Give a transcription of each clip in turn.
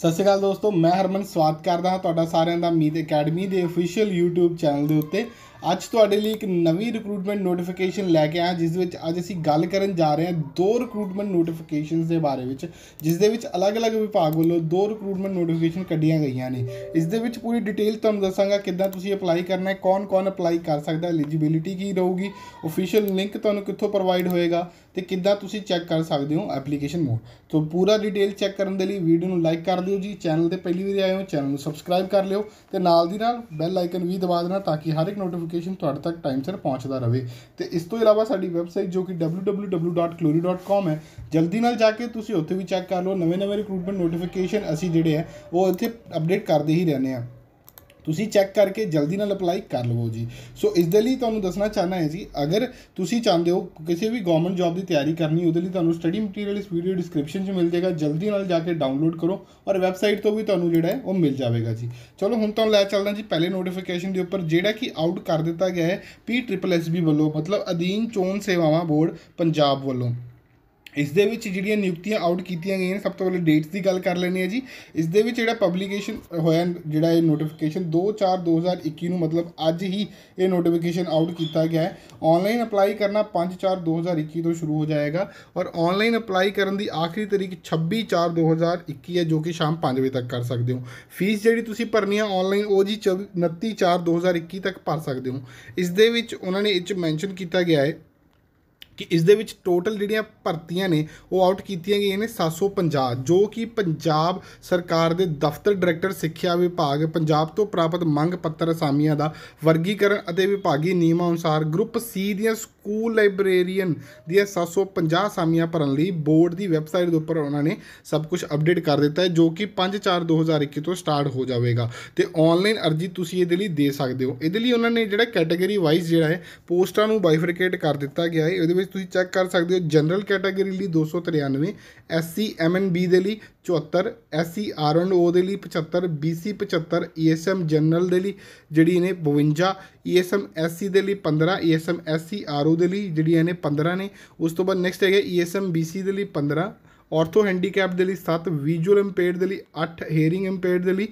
ਸਤਿ ਸ਼੍ਰੀ ਅਕਾਲ ਦੋਸਤੋ ਮੈਂ ਹਰਮਨ ਸਵਾਗਤ ਕਰਦਾ ਹਾਂ ਤੁਹਾਡਾ ਸਾਰਿਆਂ ਦਾ ਮੀਤ ਅਕੈਡਮੀ ਦੇ ਅਫੀਸ਼ੀਅਲ YouTube ਚੈਨਲ ਦੇ ਉੱਤੇ ਅੱਜ ਤੁਹਾਡੇ ਲਈ ਇੱਕ ਨਵੀਂ ਰਿਕਰੂਟਮੈਂਟ ਨੋਟੀਫਿਕੇਸ਼ਨ ਲੈ ਕੇ ਆਇਆ ਜਿਸ ਵਿੱਚ ਅੱਜ ਅਸੀਂ ਗੱਲ ਕਰਨ ਜਾ ਰਹੇ ਹਾਂ ਦੋ ਰਿਕਰੂਟਮੈਂਟ ਨੋਟੀਫਿਕੇਸ਼ਨਸ ਦੇ ਬਾਰੇ ਵਿੱਚ ਜਿਸ ਦੇ ਵਿੱਚ ਅਲੱਗ-ਅਲੱਗ ਵਿਭਾਗ ਵੱਲੋਂ ਦੋ ਰਿਕਰੂਟਮੈਂਟ ਨੋਟੀਫਿਕੇਸ਼ਨ ਕੱਢੀਆਂ ਗਈਆਂ ਨੇ ਇਸ ਦੇ ਵਿੱਚ ਪੂਰੀ ਡਿਟੇਲ ਤੁਹਾਨੂੰ ਦੱਸਾਂਗਾ ਕਿੱਦਾਂ ਤੁਸੀਂ ਅਪਲਾਈ ਕਰਨਾ ਹੈ ਕੌਣ-ਕੌਣ ਅਪਲਾਈ ਕਰ ਸਕਦਾ ਹੈ ਐਲੀਜੀਬਿਲਿਟੀ ਕੀ ਰਹੂਗੀ ਅਫੀਸ਼ੀਅਲ ਲਿੰਕ ਤੁਹਾਨੂੰ ਕਿੱਥੋਂ ਪ੍ਰੋਵਾਈਡ ਹੋਏਗਾ ਤੇ ਕਿੱਦਾਂ ਤੁਸੀਂ ਚੈੱਕ ਕਰ ਸਕਦੇ ਹੋ ਐਪਲੀਕੇਸ਼ਨ ਮੋਡ ਤੋਂ ਪੂਰਾ ਡਿਟੇਲ ਚੈੱਕ ਕਰਨ ਦੇ ਲਈ ਵੀਡੀਓ ਨੂੰ ਲਾਈਕ ਕਰ ਦਿਓ ਜੀ ਚੈਨਲ ਤੇ ਪਹਿਲੀ ਵਾਰ ਆਏ ਹੋ ਚੈਨਲ ਨੂੰ ਸਬਸਕ੍ਰਾਈਬ ਕਰ ਲਿਓ ਤੇ ਨਾਲ ਦੀ ਨਾਲ ਬੈਲ ਆਈਕਨ ਵੀ ਦਬਾ ਦੇਣਾ ਤਾਂ ਕਿ ਹਰ ਇੱਕ ਨੋਟੀਫਿਕੇਸ਼ਨ ਨੋਟੀਫਿਕੇਸ਼ਨ ਤੁਹਾਡੇ ਤੱਕ ਟਾਈਮ ਸਿਰ ਪਹੁੰਚਦਾ ਰਹੇ ਤੇ ਇਸ ਤੋਂ ਇਲਾਵਾ ਸਾਡੀ ਵੈਬਸਾਈਟ ਜੋ ਕਿ www.clory.com ਹੈ ਜਲਦੀ ਨਾਲ ਜਾ ਕੇ ਤੁਸੀਂ ਉੱਥੇ ਵੀ ਚੈੱਕ ਕਰ ਲਓ ਨਵੇਂ-ਨਵੇਂ ਰਿਕਰੂਟਮੈਂਟ ਨੋਟੀਫਿਕੇਸ਼ਨ ਅਸੀਂ ਜਿਹੜੇ ਆ ਉਹ ਇੱਥੇ ਅਪਡੇਟ ਕਰਦੇ ਹੀ ਰਹਿੰਦੇ ਆ ਤੁਸੀਂ ਚੈੱਕ ਕਰਕੇ ਜਲਦੀ ਨਾਲ ਅਪਲਾਈ ਕਰ ਲਵੋ ਜੀ ਸੋ ਇਸ ਦੇ ਲਈ ਤੁਹਾਨੂੰ ਦੱਸਣਾ ਚਾਹਨਾ ਹੈ ਜੀ ਅਗਰ ਤੁਸੀਂ ਚਾਹੁੰਦੇ ਹੋ ਕਿਸੇ ਵੀ ਗਵਰਨਮੈਂਟ ਜੌਬ ਦੀ ਤਿਆਰੀ ਕਰਨੀ ਉਹਦੇ ਲਈ ਤੁਹਾਨੂੰ ਸਟੱਡੀ ਮਟੀਰੀਅਲ ਇਸ ਵੀਡੀਓ ਡਿਸਕ੍ਰਿਪਸ਼ਨ 'ਚ ਮਿਲ ਜਾਏਗਾ ਜਲਦੀ ਨਾਲ ਜਾ ਕੇ ਡਾਊਨਲੋਡ ਕਰੋ ਔਰ ਵੈਬਸਾਈਟ ਤੋਂ ਵੀ ਤੁਹਾਨੂੰ ਜਿਹੜਾ ਹੈ ਉਹ ਮਿਲ ਜਾਵੇਗਾ ਜੀ ਚਲੋ ਹੁਣ ਤੁਹਾਨੂੰ ਲੈ ਚੱਲਦਾ ਜੀ ਪਹਿਲੇ ਨੋਟੀਫਿਕੇਸ਼ਨ ਦੇ ਉੱਪਰ ਜਿਹੜਾ ਕਿ ਆਊਟ ਕਰ ਦਿੱਤਾ ਗਿਆ ਹੈ ਪੀ ਟ੍ਰਿਪਲ ਐਸ ਬੀ ਵੱਲੋਂ ਮਤਲਬ ਅਧੀਨ ਚੋਣ ਸੇਵਾਵਾਂ ਬੋਰਡ ਪੰਜਾਬ ਵੱਲੋਂ ਇਸ ਦੇ ਵਿੱਚ ਜਿਹੜੀਆਂ ਨਿਯੁਕਤੀਆਂ ਆਊਟ ਕੀਤੀਆਂ ਗਈਆਂ ਸਭ ਤੋਂ ਪਹਿਲੇ ਡੇਟਸ ਦੀ ਗੱਲ ਕਰ ਲੈਣੀ ਹੈ ਜੀ ਇਸ ਦੇ ਵਿੱਚ ਜਿਹੜਾ ਪਬਲੀਕੇਸ਼ਨ ਹੋਇਆ ਜਿਹੜਾ ਇਹ ਨੋਟੀਫਿਕੇਸ਼ਨ 2/4/2021 ਨੂੰ ਮਤਲਬ ਅੱਜ ਹੀ ਇਹ ਨੋਟੀਫਿਕੇਸ਼ਨ ਆਊਟ ਕੀਤਾ ਗਿਆ ਹੈ ਆਨਲਾਈਨ ਅਪਲਾਈ ਕਰਨਾ 5/4/2021 ਤੋਂ ਸ਼ੁਰੂ ਹੋ ਜਾਏਗਾ ਔਰ ਆਨਲਾਈਨ ਅਪਲਾਈ ਕਰਨ ਦੀ ਆਖਰੀ ਤਰੀਕ 26/4/2021 ਹੈ ਜੋ ਕਿ ਸ਼ਾਮ 5 ਵਜੇ ਤੱਕ ਕਰ ਸਕਦੇ ਹੋ ਫੀਸ ਜਿਹੜੀ ਤੁਸੀਂ ਭਰਨੀ ਹੈ ਆਨਲਾਈਨ ਉਹ ਜੀ 29/4/2021 ਤੱਕ ਭਰ ਸਕਦੇ ਹੋ ਇਸ ਦੇ ਵਿੱਚ ਉਹਨਾਂ ਨੇ ਇਹ ਚ ਮੈਂਸ਼ਨ ਕੀਤਾ ਗਿਆ ਹੈ ਕਿ ਇਸ ਦੇ ਵਿੱਚ ਟੋਟਲ ਜਿਹੜੀਆਂ ਭਰਤੀਆਂ ਨੇ ਉਹ ਆਊਟ ਕੀਤੀਆਂ ਗਈਆਂ ਨੇ 750 ਜੋ ਕਿ ਪੰਜਾਬ ਸਰਕਾਰ ਦੇ ਦਫ਼ਤਰ ਡਾਇਰੈਕਟਰ ਸਿੱਖਿਆ ਵਿਭਾਗ ਪੰਜਾਬ ਤੋਂ ਪ੍ਰਾਪਤ ਮੰਗ ਪੱਤਰ ਅਸਾਮੀਆਂ ਦਾ ਵਰਗੀਕਰਨ ਅਤੇ ਵਿਭਾਗੀ ਨਿਯਮਾਂ ਅਨੁਸਾਰ ਗਰੁੱਪ ਸੀ ਦੀਆਂ ਸਕੂਲ ਲਾਇਬ੍ਰੇਰੀਅਨ ਦੀ 750 ਸਾਮੀਆਂ ਭਰਨ ਲਈ ਬੋਰਡ ਦੀ ਵੈਬਸਾਈਟ ਦੇ ਉੱਪਰ ਉਹਨਾਂ ਨੇ ਸਭ ਕੁਝ ਅਪਡੇਟ ਕਰ ਦਿੱਤਾ ਹੈ ਜੋ ਕਿ 5/4/2021 ਤੋਂ ਸਟਾਰਟ ਹੋ ਜਾਵੇਗਾ ਤੇ ਆਨਲਾਈਨ ਅਰਜੀ ਤੁਸੀਂ ਇਹਦੇ ਲਈ ਦੇ ਸਕਦੇ ਹੋ ਇਹਦੇ ਲਈ ਉਹਨਾਂ ਨੇ ਜਿਹੜਾ ਕੈਟਾਗਰੀ ਵਾਈਜ਼ ਜਿਹੜਾ ਹੈ ਪੋਸਟਾਂ ਨੂੰ ਬਾਈਫਰਕੇਟ ਕਰ ਦਿੱਤਾ ਗਿਆ ਹੈ ਇਹਦੇ ਵਿੱਚ ਤੁਸੀਂ ਚੈੱਕ ਕਰ ਸਕਦੇ ਹੋ ਜਨਰਲ ਕੈਟਾਗਰੀ ਲਈ 293 ਐਸਸੀ ਐਮਐਨਬੀ ਦੇ ਲਈ 74 ਐਸਸੀ ਆਰਐਨਓ ਦੇ ਲਈ 75 ਬੀਸੀ 75 ਈਐਸਐਮ ਜਨਰਲ ਦੇ ਲਈ ਜਿਹੜੀ ਨੇ 52 ਈਐਸਐਮ ਐਸਸੀ ਦੇ ਲਈ 15 ਈਐਸਐਮ ਐਸਸੀ ਆਰਓ ਦੇ ਲਈ ਜਿਹੜੀਆਂ ਨੇ 15 ਨੇ ਉਸ ਤੋਂ ਬਾਅਦ ਨੈਕਸਟ ਹੈਗਾ ਈਐਸਐਮ ਬੀਸੀ ਦੇ ਲਈ 15 ਆਰਥੋ ਹੈਂਡੀਕੈਪ ਦੇ ਲਈ 7 ਵਿਜ਼ੂਅਲ ਇੰਪੇਅਰਡ ਦੇ ਲਈ 8 ਹੀਅਰਿੰਗ ਇੰਪੇਅਰਡ ਦੇ ਲਈ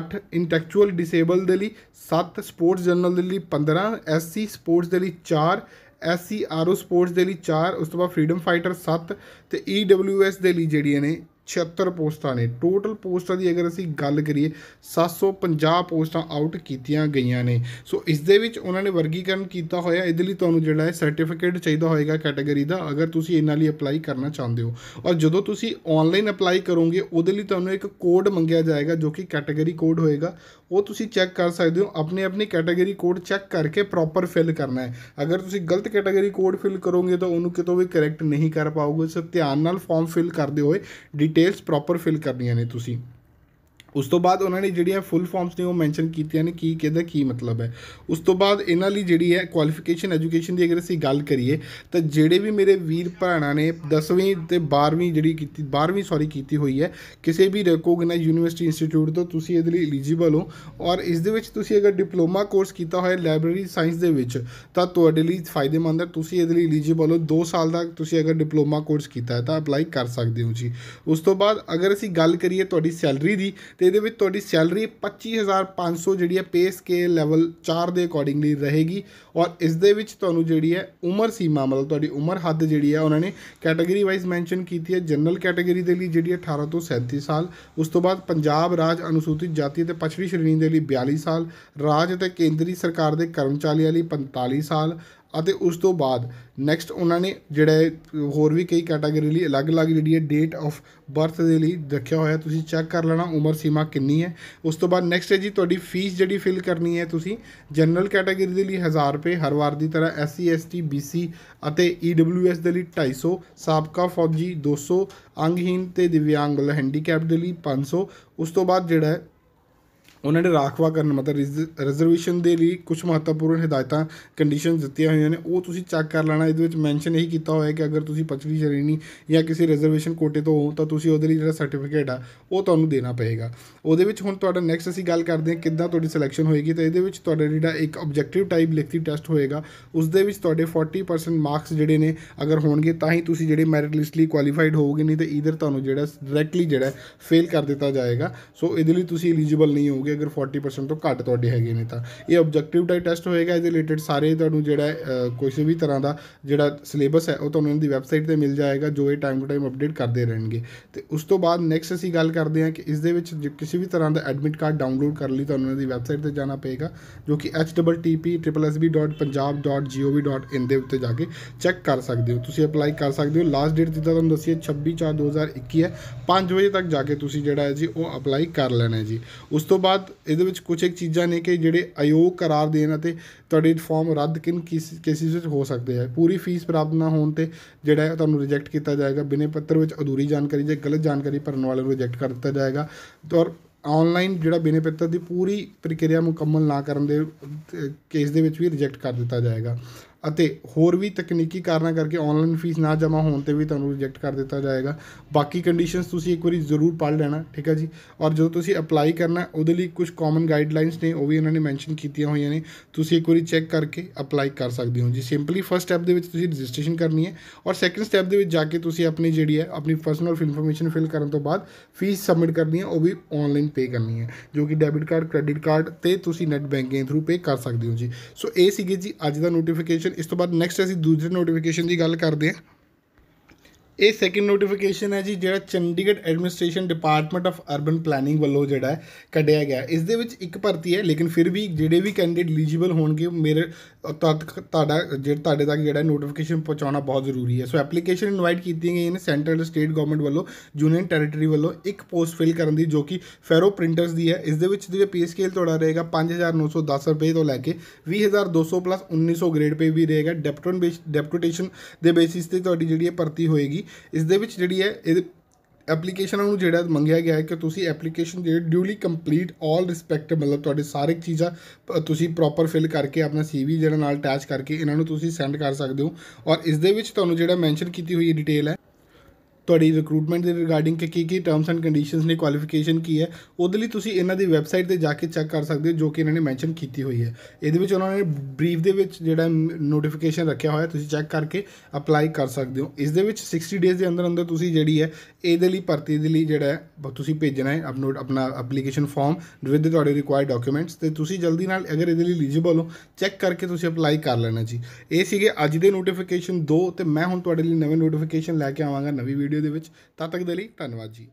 8 ਇੰਟੈਕਚੁਅਲ ਡਿਸੇਬਲ ਦੇ ਲਈ 7 ਸਪੋਰਟਸ ਜਨਰਲ ਦੇ ਲਈ 15 ਐਸਸੀ ਸਪੋਰਟਸ ਦੇ ਲਈ 4 ਐਸਸੀ ਆਰਓ ਸਪੋਰਟਸ ਦੇ ਲਈ 4 ਉਸ ਤੋਂ ਬਾਅਦ ਫਰੀडम ਫਾਈਟਰ 7 ਤੇ ਈਡਬਲਯੂਐਸ ਦੇ ਲਈ ਜਿਹੜੀਆਂ ਨੇ 76 ਪੋਸਟਾਂ ਨੇ ਟੋਟਲ ਪੋਸਟਾਂ ਦੀ ਅਗਰ ਅਸੀਂ ਗੱਲ ਕਰੀਏ 750 ਪੋਸਟਾਂ ਆਊਟ ਕੀਤੀਆਂ ਗਈਆਂ ਨੇ ਸੋ ਇਸ ਦੇ ਵਿੱਚ ਉਹਨਾਂ ਨੇ ਵਰਗੀਕਰਨ ਕੀਤਾ ਹੋਇਆ ਇਹਦੇ ਲਈ ਤੁਹਾਨੂੰ ਜਿਹੜਾ ਹੈ ਸਰਟੀਫਿਕੇਟ ਚਾਹੀਦਾ ਹੋਏਗਾ ਕੈਟਾਗਰੀ ਦਾ ਅਗਰ ਤੁਸੀਂ ਇਹਨਾਂ ਲਈ ਅਪਲਾਈ ਕਰਨਾ ਚਾਹੁੰਦੇ ਹੋ ਔਰ ਜਦੋਂ ਤੁਸੀਂ ਆਨਲਾਈਨ ਅਪਲਾਈ ਕਰੋਗੇ ਉਹਦੇ ਲਈ ਤੁਹਾਨੂੰ ਇੱਕ ਕੋਡ ਮੰਗਿਆ ਜਾਏਗਾ ਜੋ ਕਿ ਕੈਟਾਗਰੀ ਕੋਡ ਹੋਏਗਾ ਉਹ ਤੁਸੀਂ ਚੈੱਕ ਕਰ ਸਕਦੇ ਹੋ ਆਪਣੇ ਆਪਣੇ ਕੈਟਾਗਰੀ ਕੋਡ ਚੈੱਕ ਕਰਕੇ ਪ੍ਰੋਪਰ ਫਿਲ ਕਰਨਾ ਹੈ ਅਗਰ ਤੁਸੀਂ ਗਲਤ ਕੈਟਾਗਰੀ ਕੋਡ ਫਿਲ ਕਰੋਗੇ ਤਾਂ ਉਹਨੂੰ ਕਿਤੋਂ ਵੀ ਕਰੈਕਟ ਨਹੀਂ ਕਰ ਪਾਓਗੇ ਸੋ ਧਿਆਨ ਨਾਲ ਫਾਰਮ ਫਿਲ ਕਰਦੇ ਹੋਏ ਡਿਟੇਲਸ ਪ੍ਰੋਪਰ ਫਿਲ ਕਰਨੀਆਂ ਨੇ ਤੁਸੀਂ ਉਸ ਤੋਂ ਬਾਅਦ ਉਹਨਾਂ ਨੇ ਜਿਹੜੀਆਂ ਫੁੱਲ ਫਾਰਮਸ ਨੇ ਉਹ ਮੈਂਸ਼ਨ ਕੀਤੀਆਂ ਨੇ ਕੀ ਕਿਹਦਾ ਕੀ ਮਤਲਬ ਹੈ ਉਸ ਤੋਂ ਬਾਅਦ ਇਹਨਾਂ ਲਈ ਜਿਹੜੀ ਹੈ ਕੁਆਲੀਫਿਕੇਸ਼ਨ ਐਜੂਕੇਸ਼ਨ ਦੀ ਅਗਰ ਅਸੀਂ ਗੱਲ ਕਰੀਏ ਤਾਂ ਜਿਹੜੇ ਵੀ ਮੇਰੇ ਵੀਰ ਭਰਾਣਾ ਨੇ 10ਵੀਂ ਤੇ 12ਵੀਂ ਜਿਹੜੀ ਕੀਤੀ 12ਵੀਂ ਸੌਰੀ ਕੀਤੀ ਹੋਈ ਹੈ ਕਿਸੇ ਵੀ ਰੈਕੋਗਨਾਈਜ਼ ਯੂਨੀਵਰਸਿਟੀ ਇੰਸਟੀਚਿਊਟ ਤੋਂ ਤੁਸੀਂ ਇਹਦੇ ਲਈ ਐਲੀਜੀਬਲ ਹੋ ਔਰ ਇਸ ਦੇ ਵਿੱਚ ਤੁਸੀਂ ਅਗਰ ਡਿਪਲੋਮਾ ਕੋਰਸ ਕੀਤਾ ਹੋਇਆ ਲਾਇਬ੍ਰੇਰੀ ਸਾਇੰਸ ਦੇ ਵਿੱਚ ਤਾਂ ਤੁਹਾਡੇ ਲਈ ਫਾਇਦੇਮੰਦ ਹੈ ਤੁਸੀਂ ਇਹਦੇ ਲਈ ਐਲੀਜੀਬਲ ਹੋ 2 ਸਾਲ ਦਾ ਤੁਸੀਂ ਅਗਰ ਡਿਪਲੋਮਾ ਕੋਰਸ ਕੀਤਾ ਹੈ ਤਾਂ ਅਪਲਾਈ ਕਰ ਸਕਦੇ ਹੋ ਜੀ ਉਸ ਤੋਂ ਬਾਅਦ ਅਗਰ ਅਸੀਂ ਗੱਲ ਕਰੀਏ ਤੁਹਾਡੀ ਸੈਲਰੀ ਦੀ ਤੇ ਇਹਦੇ ਵਿੱਚ ਤੁਹਾਡੀ ਸੈਲਰੀ 25500 ਜਿਹੜੀ ਹੈ ਪੇ ਸਕੇਲ ਲੈਵਲ 4 ਦੇ ਅਕੋਰਡਿੰਗਲੀ ਰਹੇਗੀ ਔਰ ਇਸ ਦੇ ਵਿੱਚ ਤੁਹਾਨੂੰ ਜਿਹੜੀ ਹੈ ਉਮਰ ਸੀਮਾ ਮਤਲਬ ਤੁਹਾਡੀ ਉਮਰ ਹੱਦ ਜਿਹੜੀ ਹੈ ਉਹਨਾਂ ਨੇ ਕੈਟਾਗਰੀ ਵਾਈਜ਼ ਮੈਂਸ਼ਨ ਕੀਤੀ ਹੈ ਜਨਰਲ ਕੈਟਾਗਰੀ ਦੇ ਲਈ ਜਿਹੜੀ 18 ਤੋਂ 37 ਸਾਲ ਉਸ ਤੋਂ ਬਾਅਦ ਪੰਜਾਬ ਰਾਜ ਅਨੁਸੂਚਿਤ ਜਾਤੀ ਤੇ ਪਛੜੀ ਸ਼੍ਰੇਣੀ ਦੇ ਲਈ 42 ਸਾਲ ਰਾਜ ਅਤੇ ਕੇਂਦਰੀ ਸਰਕਾਰ ਦੇ ਕਰਮਚਾਰੀਆਂ ਲਈ 45 ਸਾਲ ਅਤੇ ਉਸ ਤੋਂ ਬਾਅਦ ਨੈਕਸਟ ਉਹਨਾਂ ਨੇ ਜਿਹੜਾ ਹੋਰ ਵੀ ਕਈ ਕੈਟਾਗਰੀ ਲਈ ਅਲੱਗ-ਅਲੱਗ ਜਿਹੜੀ ਹੈ ਡੇਟ ਆਫ ਬਰਥ ਦੇ ਲਈ ਰੱਖਿਆ ਹੋਇਆ ਤੁਸੀਂ ਚੈੱਕ ਕਰ ਲੈਣਾ ਉਮਰ ਸੀਮਾ ਕਿੰਨੀ ਹੈ ਉਸ ਤੋਂ ਬਾਅਦ ਨੈਕਸਟ ਹੈ ਜੀ ਤੁਹਾਡੀ ਫੀਸ ਜਿਹੜੀ ਫਿਲ ਕਰਨੀ ਹੈ ਤੁਸੀਂ ਜਨਰਲ ਕੈਟਾਗਰੀ ਦੇ ਲਈ 1000 ਰੁਪਏ ਹਰ ਵਾਰ ਦੀ ਤਰ੍ਹਾਂ ਐਸਸੀ ਐਸਟੀ ਬੀਸੀ ਅਤੇ ਈਡਬਲਯੂਐਸ e ਦੇ ਲਈ 250 ਸਾਬਕਾ ਫੌਜੀ 200 ਅੰਗਹੀਨ ਤੇ ਦਿਵਿਆਂਗ ਹੈਂਡੀਕੈਪ ਦੇ ਲਈ 500 ਉਸ ਤੋਂ ਬਾਅਦ ਜਿਹੜਾ ਉਹਨਾਂ ਨੇ ਰਾਖਵਾ ਕਰਨ ਮਤਲਬ ਰਿਜ਼ਰਵੇਸ਼ਨ ਦੇ ਲਈ ਕੁਝ ਮਹੱਤਵਪੂਰਨ ਹਦਾਇਤਾਂ ਕੰਡੀਸ਼ਨਸ ਦਿੱਤੀਆਂ ਹੋਈਆਂ ਨੇ ਉਹ ਤੁਸੀਂ ਚੈੱਕ ਕਰ ਲੈਣਾ ਇਹਦੇ ਵਿੱਚ ਮੈਂਸ਼ਨ ਇਹੀ ਕੀਤਾ ਹੋਇਆ ਹੈ ਕਿ ਅਗਰ ਤੁਸੀਂ 5ਵੀਂ ਸ਼੍ਰੇਣੀ ਜਾਂ ਕਿਸੇ ਰਿਜ਼ਰਵੇਸ਼ਨ ਕੋਟੇ ਤੋਂ ਹੋ ਤਾਂ ਤੁਸੀਂ ਉਹਦੇ ਲਈ ਜਿਹੜਾ ਸਰਟੀਫਿਕੇਟ ਆ ਉਹ ਤੁਹਾਨੂੰ ਦੇਣਾ ਪਏਗਾ ਉਹਦੇ ਵਿੱਚ ਹੁਣ ਤੁਹਾਡਾ ਨੈਕਸਟ ਅਸੀਂ ਗੱਲ ਕਰਦੇ ਹਾਂ ਕਿੱਦਾਂ ਤੁਹਾਡੀ ਸਿਲੈਕਸ਼ਨ ਹੋਏਗੀ ਤਾਂ ਇਹਦੇ ਵਿੱਚ ਤੁਹਾਡਾ ਜਿਹੜਾ ਇੱਕ ਆਬਜੈਕਟਿਵ ਟਾਈਪ ਲਿਖਤੀ ਟੈਸਟ ਹੋਏਗਾ ਉਸ ਦੇ ਵਿੱਚ ਤੁਹਾਡੇ 40% ਮਾਰਕਸ ਜਿਹੜੇ ਨੇ ਅਗਰ ਹੋਣਗੇ ਤਾਂ ਹੀ ਤੁਸੀਂ ਜਿਹੜੇ ਮੈਰਿਟ ਲਿਸਟ ਲਈ ਕੁਆਲੀਫਾਈਡ ਹੋਵੋਗੇ ਨਹੀਂ ਤਾਂ ਈਦਰ ਤੁਹਾਨੂੰ ਜਿਹੜਾ ਡਾਇਰੈਕਟਲੀ ਜਿਹੜਾ ਫੇਲ ਕਰ ਦਿੱਤਾ ਜਾਏਗਾ ਸੋ ਇਹਦੇ ਲਈ ਤੁਸੀਂ ਐਲੀਜੀਬਲ ਨਹੀਂ ਹੋਗੇ ਅਗਰ 40% ਤੋਂ ਘੱਟ ਤੁਹਾਡੇ ਹੈਗੇ ਨੇ ਤਾਂ ਇਹ ਆਬਜੈਕਟਿਵ ਟਾਈਪ ਟੈਸਟ ਹੋਏਗਾ ਇਹਦੇ ਰਿਲੇਟਡ ਸਾਰੇ ਤੁਹਾਨੂੰ ਜਿਹੜਾ ਕੋਈ ਵੀ ਤਰ੍ਹਾਂ ਦਾ ਜਿਹੜਾ ਸਿਲੇਬਸ ਹੈ ਉਹ ਤੁਹਾਨੂੰ ਇਹਨਾਂ ਦੀ ਵੈਬਸਾਈਟ ਤੇ ਮਿਲ ਜਾਏਗਾ ਜੋ ਇਹ ਟਾਈਮ ਟੂ ਟਾਈਮ ਅਪਡੇਟ ਕਰਦੇ ਰਹਿਣਗੇ ਤੇ ਉਸ ਤੋਂ ਬਾਅਦ ਨੈਕਸਟ ਅਸੀਂ ਗੱਲ ਕਰਦੇ ਹਾਂ ਕਿ ਇਸ ਦੇ ਵਿੱਚ ਕਿਸੇ ਵੀ ਤਰ੍ਹਾਂ ਦਾ ਐਡਮਿਟ ਕਾਰਡ ਡਾਊਨਲੋਡ ਕਰਨ ਲਈ ਤੁਹਾਨੂੰ ਇਹਨਾਂ ਦੀ ਵੈਬਸਾਈਟ ਤੇ ਜਾਣਾ ਪਏਗਾ ਜੋ ਕਿ http://punjab.gov.in ਦੇ ਉੱਤੇ ਜਾ ਕੇ ਚੈੱਕ ਕਰ ਸਕਦੇ ਹੋ ਤੁਸੀਂ ਅਪਲਾਈ ਕਰ ਸਕਦੇ ਹੋ ਲਾਸਟ ਡੇਟ ਜਿੱਦਾਂ ਤੁਹਾਨੂੰ ਦੱਸੀ ਹੈ 26/4/2021 ਹੈ 5 ਵਜੇ ਤੱਕ ਜਾ ਕੇ ਤੁਸੀਂ ਜਿਹੜਾ ਹੈ ਜੀ ਉਹ ਅਪਲਾਈ ਕਰ ਲੈਣਾ ਹੈ ਜੀ ਉਸ ਤੋਂ ਬਾਅਦ ਅਰਥਾਤ ਇਹਦੇ ਵਿੱਚ ਕੁਝ ਇੱਕ ਚੀਜ਼ਾਂ ਨੇ ਕਿ ਜਿਹੜੇ ਅਯੋਗ ਕਰਾਰ ਦੇਣ ਅਤੇ ਤੁਹਾਡੇ ਫਾਰਮ ਰੱਦ ਕਿਨ ਕੇਸਿਸ ਵਿੱਚ ਹੋ ਸਕਦੇ ਆ ਪੂਰੀ ਫੀਸ ਪ੍ਰਾਪਤ ਨਾ ਹੋਣ ਤੇ ਜਿਹੜਾ ਤੁਹਾਨੂੰ ਰਿਜੈਕਟ ਕੀਤਾ ਜਾਏਗਾ ਬਿਨੇ ਪੱਤਰ ਵਿੱਚ ਅਧੂਰੀ ਜਾਣਕਾਰੀ ਜਾਂ ਗਲਤ ਜਾਣਕਾਰੀ ਭਰਨ ਵਾਲੇ ਨੂੰ ਰਿਜੈਕਟ ਕਰ ਦਿੱਤਾ ਜਾਏਗਾ ਔਰ ਆਨਲਾਈਨ ਜਿਹੜਾ ਬਿਨੇ ਪੱਤਰ ਦੀ ਪੂਰੀ ਪ੍ਰਕਿਰਿਆ ਮੁਕੰਮਲ ਨਾ ਕਰਨ ਦੇ ਕੇਸ ਦੇ ਵਿੱਚ ਵੀ ਰਿਜੈਕਟ ਕਰ ਦਿੱਤਾ ਜਾਏਗਾ ਅਤੇ ਹੋਰ ਵੀ ਤਕਨੀਕੀ ਕਾਰਨਾਂ ਕਰਕੇ ਆਨਲਾਈਨ ਫੀਸ ਨਾ ਜਮਾ ਹੋਣ ਤੇ ਵੀ ਤੁਹਾਨੂੰ ਰਿਜੈਕਟ ਕਰ ਦਿੱਤਾ ਜਾਏਗਾ ਬਾਕੀ ਕੰਡੀਸ਼ਨਸ ਤੁਸੀਂ ਇੱਕ ਵਾਰੀ ਜ਼ਰੂਰ ਪੜ੍ਹ ਲੈਣਾ ਠੀਕ ਹੈ ਜੀ ਔਰ ਜਦੋਂ ਤੁਸੀਂ ਅਪਲਾਈ ਕਰਨਾ ਉਹਦੇ ਲਈ ਕੁਝ ਕਾਮਨ ਗਾਈਡਲਾਈਨਸ ਨੇ ਉਹ ਵੀ ਉਹਨਾਂ ਨੇ ਮੈਂਸ਼ਨ ਕੀਤੀਆਂ ਹੋਈਆਂ ਨੇ ਤੁਸੀਂ ਇੱਕ ਵਾਰੀ ਚੈੱਕ ਕਰਕੇ ਅਪਲਾਈ ਕਰ ਸਕਦੇ ਹੋ ਜੀ ਸਿੰਪਲੀ ਫਰਸਟ ਸਟੈਪ ਦੇ ਵਿੱਚ ਤੁਸੀਂ ਰਜਿਸਟ੍ਰੇਸ਼ਨ ਕਰਨੀ ਹੈ ਔਰ ਸੈਕੰਡ ਸਟੈਪ ਦੇ ਵਿੱਚ ਜਾ ਕੇ ਤੁਸੀਂ ਆਪਣੀ ਜਿਹੜੀ ਹੈ ਆਪਣੀ ਪਰਸਨਲ ਇਨਫੋਰਮੇਸ਼ਨ ਫਿਲ ਕਰਨ ਤੋਂ ਬਾਅਦ ਫੀਸ ਸਬਮਿਟ ਕਰਨੀ ਹੈ ਉਹ ਵੀ ਆਨਲਾਈਨ ਪੇ ਕਰਨੀ ਹੈ ਜੋ ਕਿ ਡੈਬਿਟ ਕਾਰਡ ਕ੍ਰੈਡਿਟ ਕਾਰਡ ਤੇ ਤੁਸੀਂ ਨੈਟ ਬੈਂਕਿੰਗ ਥਰੂ ਪੇ ਕਰ ਸਕਦੇ ਹੋ ਜੀ ਸੋ ਇਹ ਸੀਗੇ ਜੀ ਅੱਜ ਦਾ ਨੋਟੀਫਿਕੇਸ਼ਨ ਇਸ ਤੋਂ ਬਾਅਦ ਨੈਕਸਟ ਅਸੀਂ ਦੂਜੇ ਨੋਟੀਫਿਕੇਸ਼ਨ ਦੀ ਗੱਲ ਕਰਦੇ ਹਾਂ ਇਹ ਸੈਕਿੰਡ ਨੋਟੀਫਿਕੇਸ਼ਨ ਹੈ ਜੀ ਜਿਹੜਾ Chandigarh administration department of urban planning ਵੱਲੋਂ ਜਿਹੜਾ ਹੈ ਕੱਢਿਆ ਗਿਆ ਇਸ ਦੇ ਵਿੱਚ ਇੱਕ ਭਰਤੀ ਹੈ ਲੇਕਿਨ ਫਿਰ ਵੀ ਜਿਹੜੇ ਵੀ ਕੈਂਡੀਡੇਟ ਐਲੀਜੀਬਲ ਹੋਣਗੇ ਮੇਰੇ ਤੁਹਾਡਾ ਜਿਹੜਾ ਤੁਹਾਡੇ ਤੱਕ ਜਿਹੜਾ ਨੋਟੀਫਿਕੇਸ਼ਨ ਪਹੁੰਚਾਉਣਾ ਬਹੁਤ ਜ਼ਰੂਰੀ ਹੈ ਸੋ ਐਪਲੀਕੇਸ਼ਨ ਇਨਵਾਈਟ ਕੀਤੀ ਗਈ ਨੇ ਸੈਂਟਰਲ ਸਟੇਟ ਗਵਰਨਮੈਂਟ ਵੱਲੋਂ ਯੂਨੀਅਨ ਟੈਰੀਟਰੀ ਵੱਲੋਂ ਇੱਕ ਪੋਸਟ ਫਿਲ ਕਰਨ ਦੀ ਜੋ ਕਿ ਫੈਰੋ ਪ੍ਰਿੰਟਰਸ ਦੀ ਹੈ ਇਸ ਦੇ ਵਿੱਚ ਜਿਹੜਾ ਪੇ ਸਕੇਲ ਤੁਹਾਡਾ ਰਹੇਗਾ 5910 ਰੁਪਏ ਤੋਂ ਲੈ ਕੇ 20200 ਪਲੱਸ 1900 ਗ੍ਰੇਡ ਪੇ ਵੀ ਰਹੇਗਾ ਡੈਪਟਨ ਡੈਪੂਟੇਸ਼ਨ ਦੇ ਬੇਸਿਸ ਤੇ ਤੁਹਾਡੀ ਜਿਹੜੀ ਹੈ ਭਰਤੀ ਹੋਏਗੀ ਇਸ ਦੇ ਵਿੱਚ ਜਿਹੜੀ ਹੈ ਇਹ ਐਪਲੀਕੇਸ਼ਨਾਂ ਨੂੰ ਜਿਹੜਾ ਮੰਗਿਆ ਗਿਆ ਹੈ ਕਿ ਤੁਸੀਂ ਐਪਲੀਕੇਸ਼ਨ ਜਿਹੜੇ ਡਿਊਲੀ ਕੰਪਲੀਟ ਆਲ ਰਿਸਪੈਕਟ ਮਤਲਬ ਤੁਹਾਡੇ ਸਾਰੇ ਚੀਜ਼ਾਂ ਤੁਸੀਂ ਪ੍ਰੋਪਰ ਫਿਲ ਕਰਕੇ ਆਪਣਾ ਸੀਵੀ ਜਿਹੜਾ ਨਾਲ ਅਟੈਚ ਕਰਕੇ ਇਹਨਾਂ ਨੂੰ ਤੁਸੀਂ ਸੈਂਡ ਕਰ ਸਕਦੇ ਹੋ ਔਰ ਇਸ ਦੇ ਵਿੱਚ ਤੁਹਾਨੂੰ ਜਿਹੜਾ ਮੈਂਸ਼ਨ ਕੀਤੀ ਹੋਈ ਡਿਟੇਲ ਹੈ ਤੁਹਾਡੀ ਰਿਕਰੂਟਮੈਂਟ ਦੇ ਰਿਗਾਰਡਿੰਗ ਕਿ ਕੀ ਕੀ ਟਰਮਸ ਐਂਡ ਕੰਡੀਸ਼ਨਸ ਨੇ ਕੁਆਲੀਫਿਕੇਸ਼ਨ ਕੀ ਹੈ ਉਹਦੇ ਲਈ ਤੁਸੀਂ ਇਹਨਾਂ ਦੀ ਵੈਬਸਾਈਟ ਤੇ ਜਾ ਕੇ ਚੈੱਕ ਕਰ ਸਕਦੇ ਹੋ ਜੋ ਕਿ ਇਹਨਾਂ ਨੇ ਮੈਂਸ਼ਨ ਕੀਤੀ ਹੋਈ ਹੈ ਇਹਦੇ ਵਿੱਚ ਉਹਨਾਂ ਨੇ ਬਰੀਫ ਦੇ ਵਿੱਚ ਜਿਹੜਾ ਨੋਟੀਫਿਕੇਸ਼ਨ ਰੱਖਿਆ ਹੋਇਆ ਤੁਸੀਂ ਚੈੱਕ ਕਰਕੇ ਅਪਲਾਈ ਕਰ ਸਕਦੇ ਹੋ ਇਸ ਦੇ ਵਿੱਚ 60 ਡੇਜ਼ ਦੇ ਅੰਦਰ ਅੰਦਰ ਤੁਸੀਂ ਜਿਹੜੀ ਹੈ ਇਹਦੇ ਲਈ ਭਰਤੀ ਦੇ ਲਈ ਜਿਹੜਾ ਹੈ ਤੁਸੀਂ ਭੇਜਣਾ ਹੈ ਅਪਲੋਡ ਆਪਣਾ ਐਪਲੀਕੇਸ਼ਨ ਫਾਰਮ ਵਿਦ ਤੁਹਾਡੇ ਰਿਕੁਆਇਰਡ ਡਾਕੂਮੈਂਟਸ ਤੇ ਤੁਸੀਂ ਜਲਦੀ ਨਾਲ ਅਗਰ ਇਹਦੇ ਲਈ ਐਲੀਜੀਬਲ ਹੋ ਚੈੱਕ ਕਰਕੇ ਤੁਸੀਂ ਅਪਲਾਈ ਕਰ ਲੈਣਾ ਜੀ ਇਹ ਸੀਗੇ ਅੱਜ ਦੇ ਨੋਟੀਫਿਕੇਸ਼ਨ 2 ਤੇ ਮੈਂ ਹੁਣ ਤੁਹਾਡੇ ਲਈ ਨਵੇਂ ਨੋਟੀਫਿਕੇਸ਼ਨ ਲੈ ਕੇ ਆਵਾਂਗਾ ਨਵੀਂ ਵੀਡੀਓ ਵੀਡੀਓ ਦੇ ਵਿੱਚ ਤਦ ਤੱਕ ਦੇ ਲਈ ਧੰਨਵਾਦ ਜੀ